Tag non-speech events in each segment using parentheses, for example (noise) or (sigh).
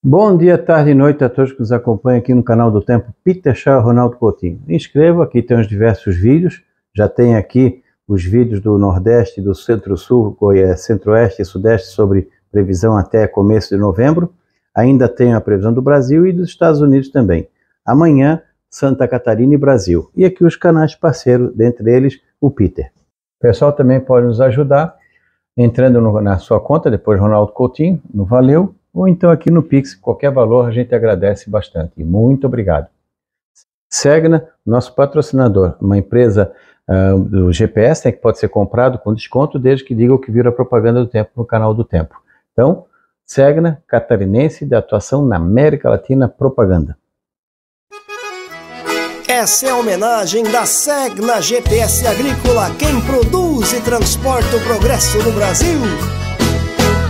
Bom dia, tarde e noite a todos que nos acompanham aqui no canal do Tempo Peter Shaw Ronaldo Coutinho. Inscreva, aqui tem os diversos vídeos, já tem aqui os vídeos do Nordeste, do Centro-Sul, Centro-Oeste e Sudeste sobre previsão até começo de novembro. Ainda tem a previsão do Brasil e dos Estados Unidos também. Amanhã, Santa Catarina e Brasil. E aqui os canais parceiros, dentre eles o Peter. O pessoal também pode nos ajudar entrando no, na sua conta, depois Ronaldo Coutinho, no Valeu ou então aqui no Pix, qualquer valor a gente agradece bastante. Muito obrigado. Segna, nosso patrocinador, uma empresa uh, do GPS, né, que pode ser comprado com desconto, desde que diga o que vira a propaganda do tempo no canal do tempo. Então, Segna, catarinense de atuação na América Latina Propaganda. Essa é a homenagem da Segna GPS Agrícola, quem produz e transporta o progresso no Brasil.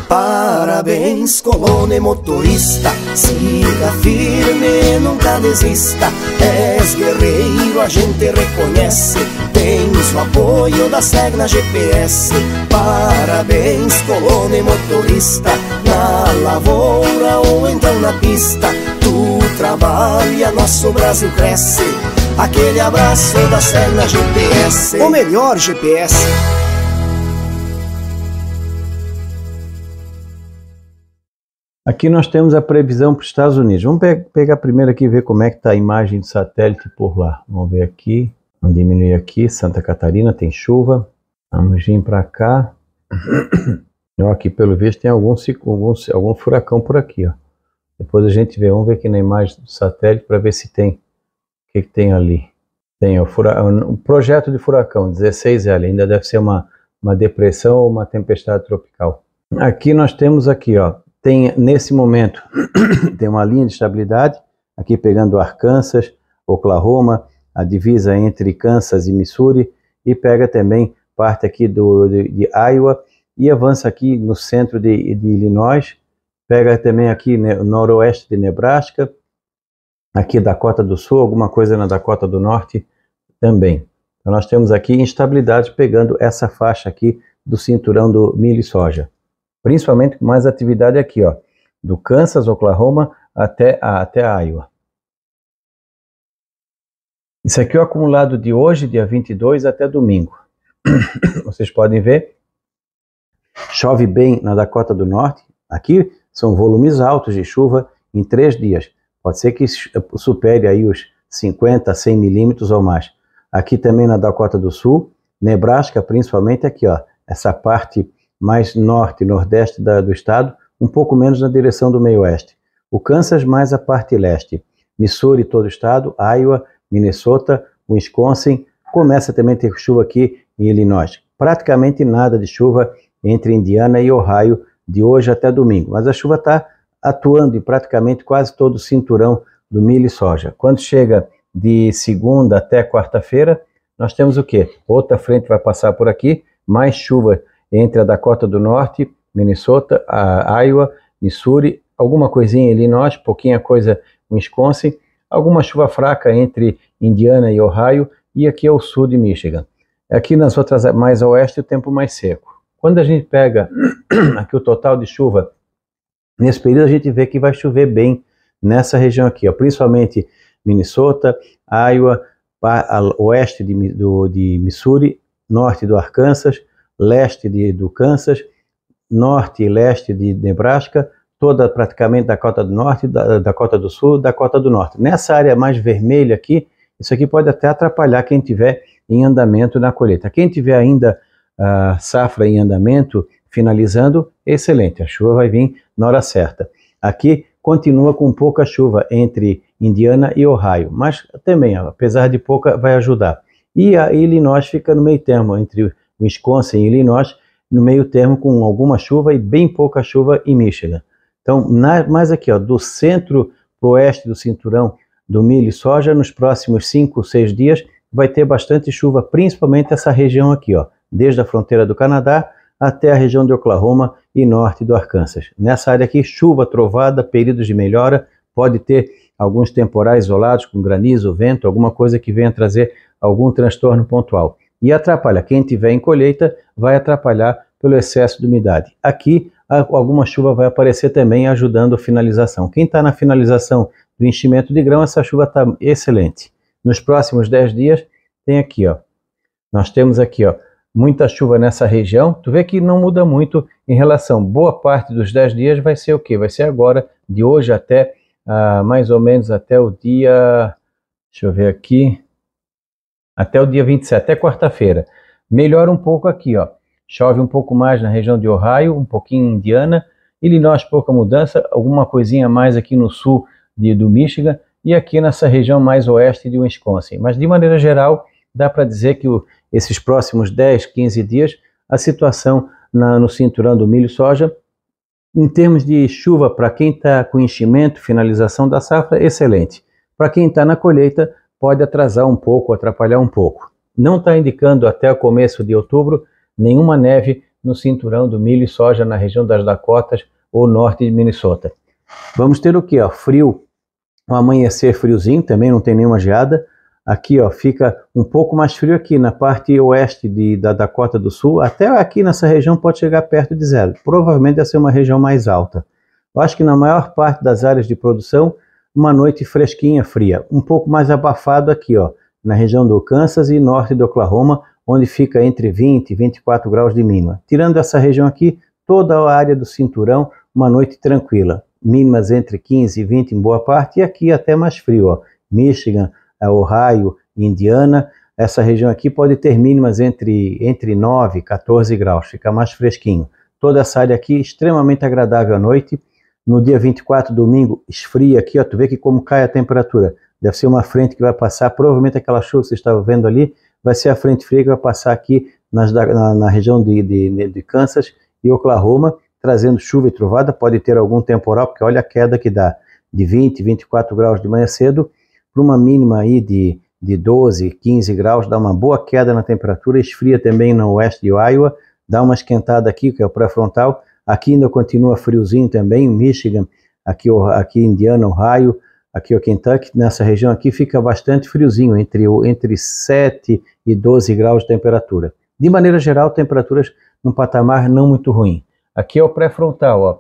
Parabéns, colono e motorista Siga firme, nunca desista És guerreiro, a gente reconhece Tens o apoio da Segna GPS Parabéns, colono e motorista Na lavoura ou então na pista Tu trabalha, nosso Brasil cresce Aquele abraço da Segna GPS O melhor GPS Aqui nós temos a previsão para os Estados Unidos. Vamos pe pegar primeiro aqui e ver como é que está a imagem do satélite por lá. Vamos ver aqui, vamos diminuir aqui, Santa Catarina tem chuva. Vamos vir para cá. (coughs) aqui pelo visto tem algum, algum, algum furacão por aqui, ó. Depois a gente vê, vamos ver aqui na imagem do satélite para ver se tem, o que, que tem ali. Tem o, projeto de furacão 16L, ainda deve ser uma, uma depressão ou uma tempestade tropical. Aqui nós temos aqui, ó, tem nesse momento (clears throat) tem uma linha de estabilidade aqui pegando Arkansas, Oklahoma, a divisa entre Kansas e Missouri e pega também parte aqui do, de, de Iowa e avança aqui no centro de, de Illinois, pega também aqui né, noroeste de Nebraska, aqui Dakota do Sul, alguma coisa na Dakota do Norte também. Então nós temos aqui instabilidade pegando essa faixa aqui do cinturão do milho e soja principalmente com mais atividade aqui, ó, do Kansas, Oklahoma até, a, até a Iowa. Isso aqui é o acumulado de hoje, dia 22, até domingo. (coughs) Vocês podem ver, chove bem na Dakota do Norte. Aqui são volumes altos de chuva em três dias. Pode ser que supere aí os 50, 100 milímetros ou mais. Aqui também na Dakota do Sul, Nebraska, principalmente aqui, ó, essa parte mais norte e nordeste da, do estado, um pouco menos na direção do meio-oeste. O Kansas mais a parte leste. Missouri, todo o estado, Iowa, Minnesota, Wisconsin. Começa também a ter chuva aqui em Illinois. Praticamente nada de chuva entre Indiana e Ohio de hoje até domingo. Mas a chuva está atuando em praticamente quase todo o cinturão do milho e soja. Quando chega de segunda até quarta-feira, nós temos o quê? Outra frente vai passar por aqui, mais chuva entre a Dakota do Norte, Minnesota, a Iowa, Missouri, alguma coisinha em Illinois, pouquinha coisa em Wisconsin, alguma chuva fraca entre Indiana e Ohio e aqui ao é sul de Michigan. Aqui nas outras mais a oeste o tempo mais seco. Quando a gente pega (clears throat) aqui o total de chuva nesse período a gente vê que vai chover bem nessa região aqui, ó, principalmente Minnesota, Iowa, oeste de, do, de Missouri, norte do Arkansas, leste de, do Kansas, norte e leste de Nebraska, toda praticamente da Dakota do Norte, da Dakota do Sul, da Dakota do Norte. Nessa área mais vermelha aqui, isso aqui pode até atrapalhar quem tiver em andamento na colheita. Quem tiver ainda a uh, safra em andamento, finalizando, excelente, a chuva vai vir na hora certa. Aqui continua com pouca chuva entre Indiana e Ohio, mas também, apesar de pouca, vai ajudar. E a Illinois fica no meio termo entre Wisconsin e Illinois, no meio termo com alguma chuva e bem pouca chuva em Michigan. Então, na, mais aqui, ó, do centro para oeste do cinturão do milho e soja, nos próximos 5, 6 dias, vai ter bastante chuva, principalmente essa região aqui, ó, desde a fronteira do Canadá até a região de Oklahoma e norte do Arkansas. Nessa área aqui, chuva, trovada, períodos de melhora, pode ter alguns temporais isolados com granizo, vento, alguma coisa que venha trazer algum transtorno pontual e atrapalha. Quem tiver em colheita vai atrapalhar pelo excesso de umidade. Aqui, alguma chuva vai aparecer também ajudando a finalização. Quem está na finalização do enchimento de grão, essa chuva está excelente. Nos próximos 10 dias, tem aqui, ó. Nós temos aqui, ó, muita chuva nessa região. Tu vê que não muda muito em relação. Boa parte dos 10 dias vai ser o que? Vai ser agora, de hoje até ah, mais ou menos até o dia. Deixa eu ver aqui até o dia 27, até quarta-feira. Melhora um pouco aqui, ó. Chove um pouco mais na região de Ohio, um pouquinho em Indiana, Illinois pouca mudança, alguma coisinha mais aqui no sul de, do Michigan e aqui nessa região mais oeste de Wisconsin. Mas de maneira geral, dá para dizer que o, esses próximos 10, 15 dias, a situação na, no cinturão do milho soja, em termos de chuva, para quem está com enchimento, finalização da safra, excelente. Para quem está na colheita, pode atrasar um pouco, atrapalhar um pouco. Não está indicando até o começo de outubro nenhuma neve no cinturão do milho e soja na região das Dakotas ou norte de Minnesota. Vamos ter o que? Frio, um amanhecer friozinho, também não tem nenhuma geada. Aqui ó, fica um pouco mais frio aqui na parte oeste de, da Dakota do Sul, até aqui nessa região pode chegar perto de zero. Provavelmente essa é uma região mais alta. Eu acho que na maior parte das áreas de produção uma noite fresquinha, fria, um pouco mais abafado aqui, ó, na região do Kansas e norte do Oklahoma, onde fica entre 20 e 24 graus de mínima. Tirando essa região aqui, toda a área do cinturão, uma noite tranquila. Mínimas entre 15 e 20 em boa parte, e aqui até mais frio, ó. Michigan, eh, Ohio, Indiana, essa região aqui pode ter mínimas entre, entre 9 e 14 graus, fica mais fresquinho. Toda essa área aqui extremamente agradável à noite no dia 24, domingo, esfria aqui, ó, tu vê que como cai a temperatura. Deve ser uma frente que vai passar, provavelmente aquela chuva que você estava vendo ali, vai ser a frente fria que vai passar aqui nas, na, na, região de, de, de Kansas e Oklahoma, trazendo chuva e trovada, pode ter algum temporal, porque olha a queda que dá, de 20, 24 graus de manhã cedo, para uma mínima aí de, de 12, 15 graus, dá uma boa queda na temperatura, esfria também no oeste de Iowa, dá uma esquentada aqui, que é o pré-frontal, Aqui ainda continua friozinho também, Michigan, aqui, aqui Indiana, Ohio, aqui o Kentucky, nessa região aqui fica bastante friozinho, entre, entre 7 e 12 graus de temperatura. De maneira geral, temperaturas num patamar não muito ruim. Aqui é o pré-frontal, ó,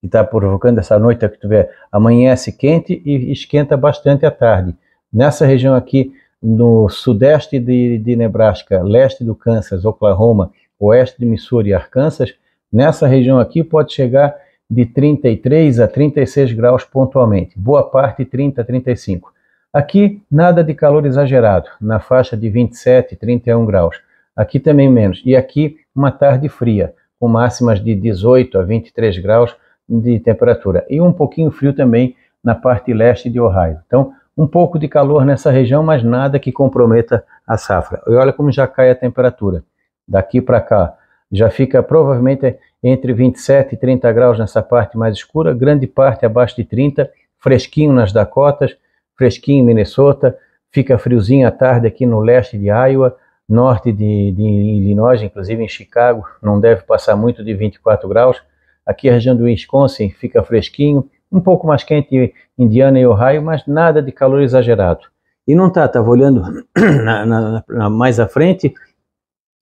que está provocando essa noite que tiver. Amanhece quente e esquenta bastante à tarde. Nessa região aqui, no sudeste de, de Nebraska, leste do Kansas, Oklahoma, oeste de Missouri e Arkansas, Nessa região aqui pode chegar de 33 a 36 graus pontualmente, boa parte 30 a 35. Aqui nada de calor exagerado, na faixa de 27, 31 graus. Aqui também menos. E aqui uma tarde fria, com máximas de 18 a 23 graus de temperatura. E um pouquinho frio também na parte leste de Ohio. Então, um pouco de calor nessa região, mas nada que comprometa a safra. E olha como já cai a temperatura. Daqui para cá, já fica provavelmente entre 27 e 30 graus nessa parte mais escura, grande parte abaixo de 30, fresquinho nas Dakotas, fresquinho em Minnesota, fica friozinho à tarde aqui no leste de Iowa, norte de, de, Illinois, inclusive em Chicago, não deve passar muito de 24 graus. Aqui a região do Wisconsin fica fresquinho, um pouco mais quente Indiana e Ohio, mas nada de calor exagerado. E não está, estava olhando (clears throat) na, na, na, mais à frente,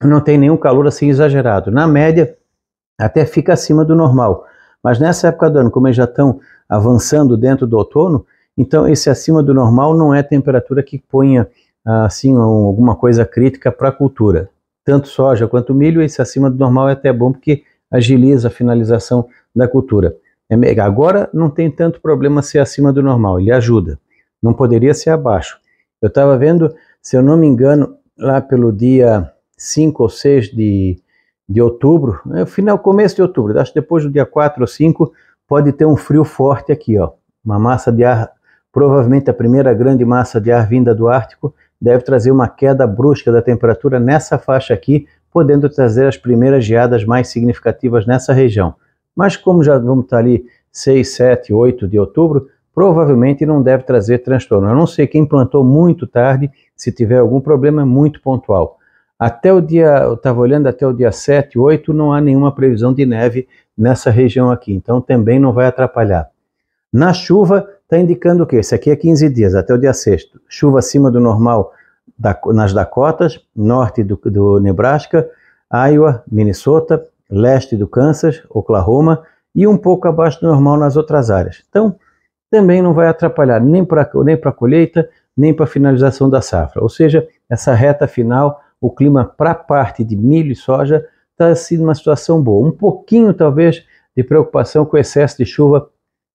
não tem nenhum calor assim exagerado. Na média, até fica acima do normal. Mas nessa época do ano, como eles já estão avançando dentro do outono, então esse acima do normal não é temperatura que ponha ah, assim alguma coisa crítica para a cultura. Tanto soja quanto milho, esse acima do normal é até bom porque agiliza a finalização da cultura. É agora não tem tanto problema ser acima do normal, ele ajuda. Não poderia ser abaixo. Eu estava vendo, se eu não me engano, lá pelo dia 5 ou 6 de, de outubro, né, final, começo de outubro, acho que depois do dia 4 ou 5 pode ter um frio forte aqui, ó. Uma massa de ar, provavelmente a primeira grande massa de ar vinda do Ártico, deve trazer uma queda brusca da temperatura nessa faixa aqui, podendo trazer as primeiras geadas mais significativas nessa região. Mas como já vamos estar ali 6, 7, 8 de outubro, provavelmente não deve trazer transtorno. A não ser quem plantou muito tarde, se tiver algum problema, é muito pontual. Até o dia, eu estava olhando até o dia 7, 8, não há nenhuma previsão de neve nessa região aqui, então também não vai atrapalhar. Na chuva, está indicando o quê? Isso aqui é 15 dias, até o dia 6. Chuva acima do normal da, nas Dakotas, norte do, do Nebraska, Iowa, Minnesota, leste do Kansas, Oklahoma e um pouco abaixo do normal nas outras áreas. Então, também não vai atrapalhar nem para nem a colheita, nem para a finalização da safra. Ou seja, essa reta final o clima para a parte de milho e soja está sendo uma situação boa. Um pouquinho, talvez, de preocupação com o excesso de chuva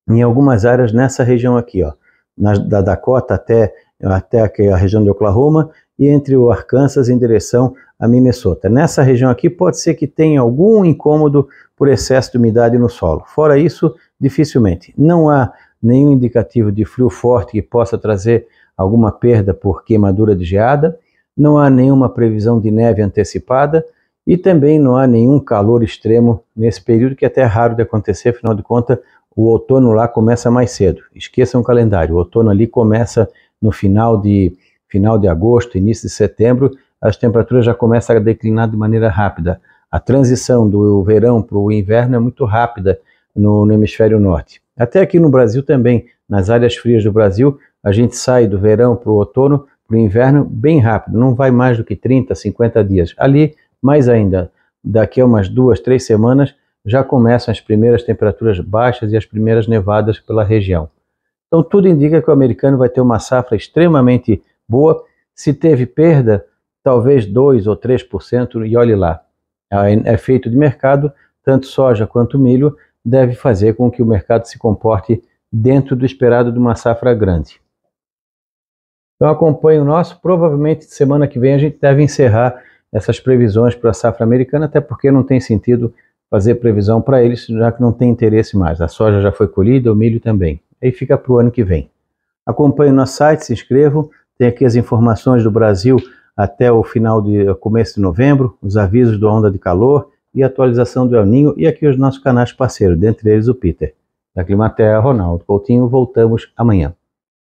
em algumas áreas nessa região aqui, ó, na, da Dakota até, até aqui, a região de Oklahoma e entre o Arkansas em direção a Minnesota. Nessa região aqui pode ser que tenha algum incômodo por excesso de umidade no solo. Fora isso, dificilmente. Não há nenhum indicativo de frio forte que possa trazer alguma perda por queimadura de geada não há nenhuma previsão de neve antecipada e também não há nenhum calor extremo nesse período, que é até é raro de acontecer, afinal de contas, o outono lá começa mais cedo. Esqueçam o calendário, o outono ali começa no final de, final de agosto, início de setembro, as temperaturas já começam a declinar de maneira rápida. A transição do verão para o inverno é muito rápida no, no hemisfério norte. Até aqui no Brasil também, nas áreas frias do Brasil, a gente sai do verão para o outono para o inverno bem rápido, não vai mais do que 30, 50 dias. Ali, mais ainda, daqui a umas duas, três semanas, já começam as primeiras temperaturas baixas e as primeiras nevadas pela região. Então, tudo indica que o americano vai ter uma safra extremamente boa. Se teve perda, talvez 2 ou 3%, e olhe lá. É, é feito de mercado, tanto soja quanto milho, deve fazer com que o mercado se comporte dentro do esperado de uma safra grande. Então acompanhe o nosso. Provavelmente semana que vem a gente deve encerrar essas previsões para a safra americana, até porque não tem sentido fazer previsão para eles, já que não tem interesse mais. A soja já foi colhida, o milho também. Aí fica para o ano que vem. Acompanhe o nosso site, se inscrevam. Tem aqui as informações do Brasil até o final de começo de novembro, os avisos do onda de calor e atualização do El Ninho e aqui os nossos canais parceiros, dentre eles o Peter. Da Climaterra, Ronaldo Coutinho, voltamos amanhã.